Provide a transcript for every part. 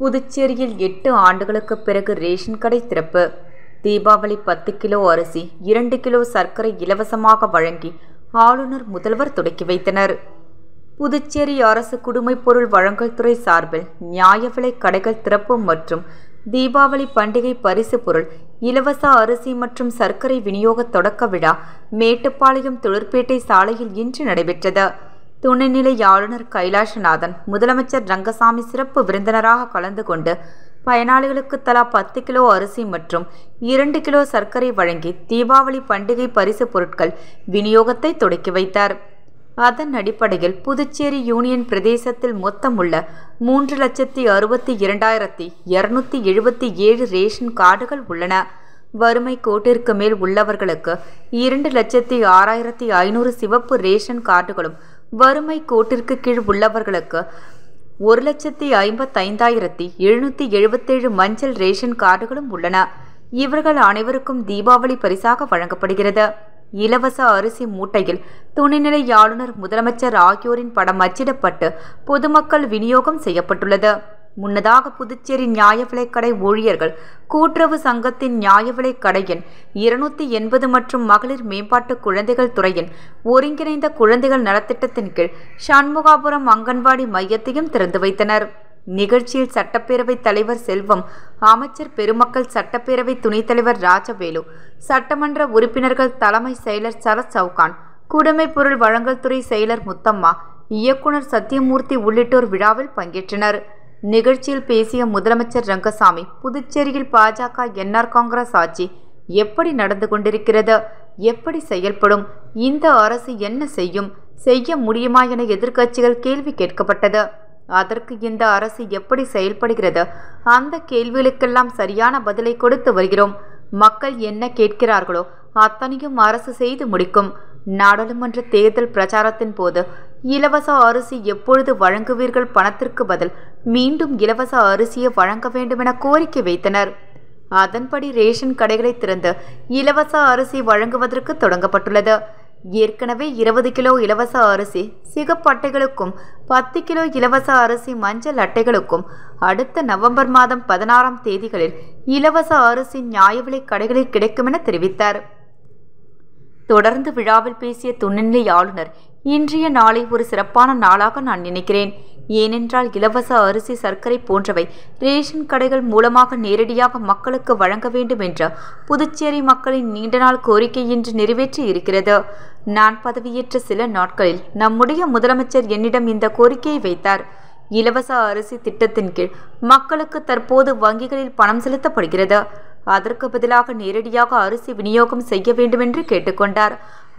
புதுச்சேரியில் எட்டு ஆண்டுகளுக்கு பிறகு ரேஷன் கடை திறப்பு தீபாவளி பத்து கிலோ அரிசி இரண்டு கிலோ சர்க்கரை இலவசமாக வழங்கி ஆளுநர் முதல்வர் தொடக்கி வைத்தனர் புதுச்சேரி அரசு குடுமைப் பொருள் வழங்கல் துறை சார்பில் நியாய விலை கடைகள் திறப்பு மற்றும் தீபாவளி பண்டிகை பரிசு பொருள் இலவச அரிசி மற்றும் சர்க்கரை விநியோக தொடக்க விழா மேட்டுப்பாளையம் தொழிற்பேட்டை சாலையில் இன்று நடைபெற்றது துணைநிலை ஆளுநர் கைலாசநாதன் முதலமைச்சர் ரங்கசாமி சிறப்பு விருந்தினராக கலந்து கொண்டு பயனாளிகளுக்கு தலா பத்து கிலோ அரிசி மற்றும் இரண்டு கிலோ சர்க்கரை வழங்கி தீபாவளி பண்டிகை பரிசு பொருட்கள் விநியோகத்தை தொடக்கி வைத்தார் அதன் அடிப்படையில் புதுச்சேரி யூனியன் பிரதேசத்தில் மொத்தம் உள்ள மூன்று லட்சத்தி அறுபத்தி இரண்டாயிரத்தி இருநூத்தி எழுபத்தி ஏழு ரேஷன் கார்டுகள் உள்ளன வறுமை கோட்டிற்கு மேல் உள்ளவர்களுக்கு இரண்டு லட்சத்தி ஆறாயிரத்தி ஐநூறு சிவப்பு ரேஷன் கார்டுகளும் வறுமை கோட்டிற்கு கீழ் உள்ளவர்களுக்கு ஒரு லட்சத்தி ஐம்பத்தைந்தாயிரத்தி எழுநூற்றி எழுபத்தேழு மஞ்சள் ரேஷன் கார்டுகளும் உள்ளன இவர்கள் அனைவருக்கும் தீபாவளி பரிசாக வழங்கப்படுகிறது இலவச அரிசி மூட்டையில் துணைநிலை ஆளுநர் முதலமைச்சர் ஆகியோரின் படம் அச்சிடப்பட்டு பொதுமக்கள் விநியோகம் செய்யப்பட்டுள்ளது முன்னதாக புதுச்சேரி நியாய விலைக்கடை ஊழியர்கள் கூட்டுறவு சங்கத்தின் நியாய விலைக்கடையின் இருநூத்தி எண்பது மற்றும் மகளிர் மேம்பாட்டு குழந்தைகள் துறையின் ஒருங்கிணைந்த குழந்தைகள் நலத்திட்டத்தின் கீழ் சண்முகாபுரம் அங்கன்வாடி மையத்தையும் திறந்து வைத்தனர் நிகழ்ச்சியில் சட்டப்பேரவைத் தலைவர் செல்வம் அமைச்சர் பெருமக்கள் சட்டப்பேரவை துணைத் தலைவர் ராஜவேலு சட்டமன்ற உறுப்பினர்கள் தலைமை செயலர் சரத் சவுகான் குடிமை பொருள் வழங்கல் துறை செயலர் முத்தம்மா இயக்குனர் சத்தியமூர்த்தி உள்ளிட்டோர் விழாவில் பங்கேற்றனர் நிகழ்ச்சியில் பேசிய முதலமைச்சர் ரங்கசாமி புதுச்சேரியில் பாஜக என்ஆர் காங்கிரஸ் ஆட்சி எப்படி நடந்து கொண்டிருக்கிறது எப்படி செயல்படும் இந்த அரசு என்ன செய்யும் செய்ய முடியுமா என எதிர்க்கட்சிகள் கேள்வி கேட்கப்பட்டது அதற்கு இந்த அரசு எப்படி செயல்படுகிறது அந்த கேள்விகளுக்கெல்லாம் சரியான பதிலை கொடுத்து வருகிறோம் மக்கள் என்ன கேட்கிறார்களோ அத்தனையும் அரசு செய்து முடிக்கும் நாடாளுமன்ற தேர்தல் பிரச்சாரத்தின் போது இலவச அரிசி எப்பொழுது வழங்குவீர்கள் பணத்திற்கு பதில் மீண்டும் இலவச அரிசியை வழங்க வேண்டுமென கோரிக்கை வைத்தனர் அதன்படி ரேஷன் கடைகளை திறந்து இலவச அரிசி வழங்குவதற்கு தொடங்கப்பட்டுள்ளது ஏற்கனவே இருபது கிலோ இலவச அரிசி சிகப்பு அட்டைகளுக்கும் பத்து கிலோ இலவச அரிசி மஞ்சள் அட்டைகளுக்கும் அடுத்த நவம்பர் மாதம் பதினாறாம் தேதிகளில் இலவச அரிசி நியாய விலை கடைகளில் கிடைக்கும் என தெரிவித்தார் தொடர்ந்து விழாவில் பேசிய துணைநிலை ஆளுநர் இன்றைய நாளை ஒரு சிறப்பான நாளாக நான் நினைக்கிறேன் ஏனென்றால் இலவச அரிசி சர்க்கரை போன்றவை ரேஷன் கடைகள் மூலமாக நேரடியாக மக்களுக்கு வழங்க வேண்டும் என்ற புதுச்சேரி மக்களின் நாள் கோரிக்கை இன்று நிறைவேற்றி இருக்கிறது நான் பதவியேற்ற சில நாட்களில் நம்முடைய முதலமைச்சர் என்னிடம் இந்த கோரிக்கையை வைத்தார் இலவச அரிசி திட்டத்தின் கீழ் மக்களுக்கு தற்போது வங்கிகளில் பணம் செலுத்தப்படுகிறது அதற்கு பதிலாக நேரடியாக அரிசி விநியோகம் செய்ய வேண்டுமென்று கேட்டுக்கொண்டார்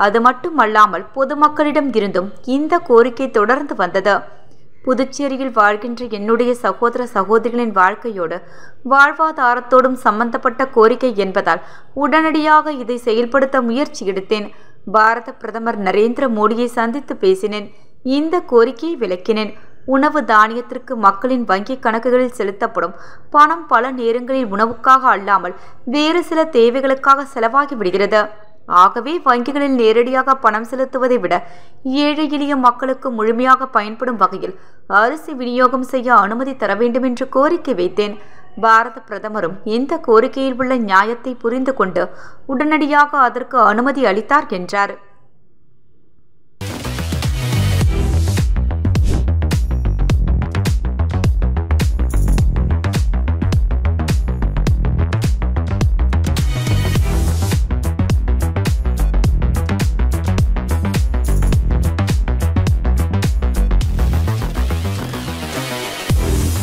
அது மட்டுமல்லாமல் பொதுமக்களிடம் இருந்தும் இந்த கோரிக்கை தொடர்ந்து வந்தது புதுச்சேரியில் வாழ்கின்ற என்னுடைய சகோதர சகோதரிகளின் வாழ்க்கையோடு வாழ்வாதாரத்தோடும் சம்பந்தப்பட்ட கோரிக்கை என்பதால் உடனடியாக இதை செயல்படுத்த முயற்சி எடுத்தேன் பாரத பிரதமர் நரேந்திர மோடியை சந்தித்து பேசினேன் இந்த கோரிக்கையை விளக்கினேன் உணவு தானியத்திற்கு மக்களின் வங்கி கணக்குகளில் செலுத்தப்படும் பணம் பல நேரங்களில் உணவுக்காக அல்லாமல் வேறு சில தேவைகளுக்காக செலவாகி விடுகிறது ஆகவே வங்கிகளில் நேரடியாக பணம் செலுத்துவதை விட ஏழை எளிய மக்களுக்கு முழுமையாக பயன்படும் வகையில் அரிசி விநியோகம் செய்ய அனுமதி தர வேண்டும் என்று கோரிக்கை வைத்தேன் பாரத பிரதமரும் இந்த கோரிக்கையில் உள்ள நியாயத்தை புரிந்து கொண்டு உடனடியாக அதற்கு அனுமதி அளித்தார் என்றார்